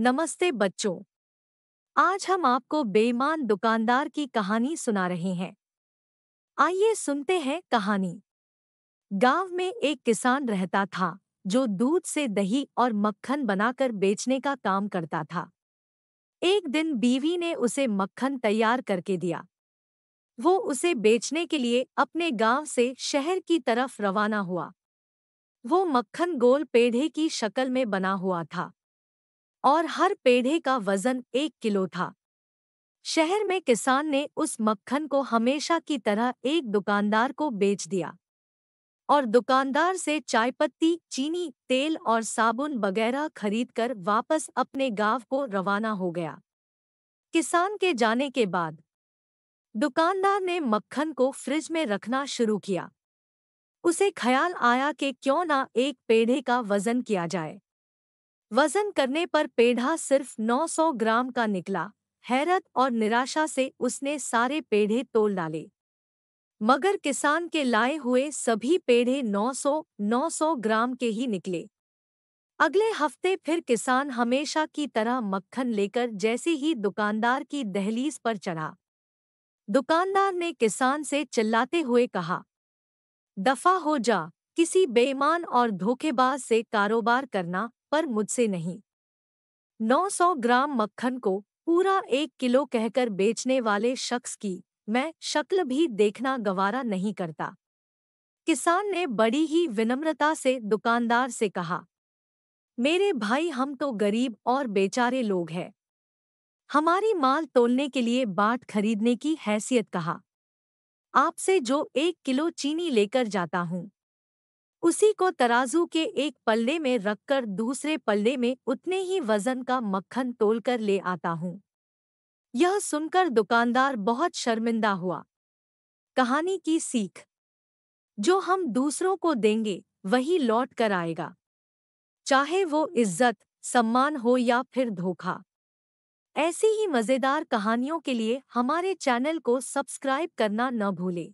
नमस्ते बच्चों आज हम आपको बेईमान दुकानदार की कहानी सुना रहे हैं आइए सुनते हैं कहानी गांव में एक किसान रहता था जो दूध से दही और मक्खन बनाकर बेचने का काम करता था एक दिन बीवी ने उसे मक्खन तैयार करके दिया वो उसे बेचने के लिए अपने गांव से शहर की तरफ रवाना हुआ वो मक्खन गोल पेढ़े की शक्ल में बना हुआ था और हर पेढ़े का वजन एक किलो था शहर में किसान ने उस मक्खन को हमेशा की तरह एक दुकानदार को बेच दिया और दुकानदार से चायपत्ती चीनी तेल और साबुन वगैरह खरीदकर वापस अपने गांव को रवाना हो गया किसान के जाने के बाद दुकानदार ने मक्खन को फ्रिज में रखना शुरू किया उसे ख्याल आया कि क्यों ना एक पेढ़े का वजन किया जाए वजन करने पर पेढ़ा सिर्फ 900 ग्राम का निकला हैरत और निराशा से उसने सारे पेढ़े तोल डाले मगर किसान के लाए हुए सभी पेढ़े 900 900 ग्राम के ही निकले अगले हफ्ते फिर किसान हमेशा की तरह मक्खन लेकर जैसे ही दुकानदार की दहलीज पर चढ़ा दुकानदार ने किसान से चिल्लाते हुए कहा दफा हो जा किसी बेईमान और धोखेबाज से कारोबार करना पर मुझसे नहीं 900 ग्राम मक्खन को पूरा एक किलो कहकर बेचने वाले शख्स की मैं शक्ल भी देखना गवारा नहीं करता किसान ने बड़ी ही विनम्रता से दुकानदार से कहा मेरे भाई हम तो गरीब और बेचारे लोग हैं हमारी माल तोलने के लिए बाट खरीदने की हैसियत कहा आपसे जो एक किलो चीनी लेकर जाता हूँ उसी को तराजू के एक पल्ले में रखकर दूसरे पल्ले में उतने ही वजन का मक्खन तोलकर ले आता हूँ यह सुनकर दुकानदार बहुत शर्मिंदा हुआ कहानी की सीख जो हम दूसरों को देंगे वही लौट कर आएगा चाहे वो इज्जत सम्मान हो या फिर धोखा ऐसी ही मज़ेदार कहानियों के लिए हमारे चैनल को सब्सक्राइब करना न भूलें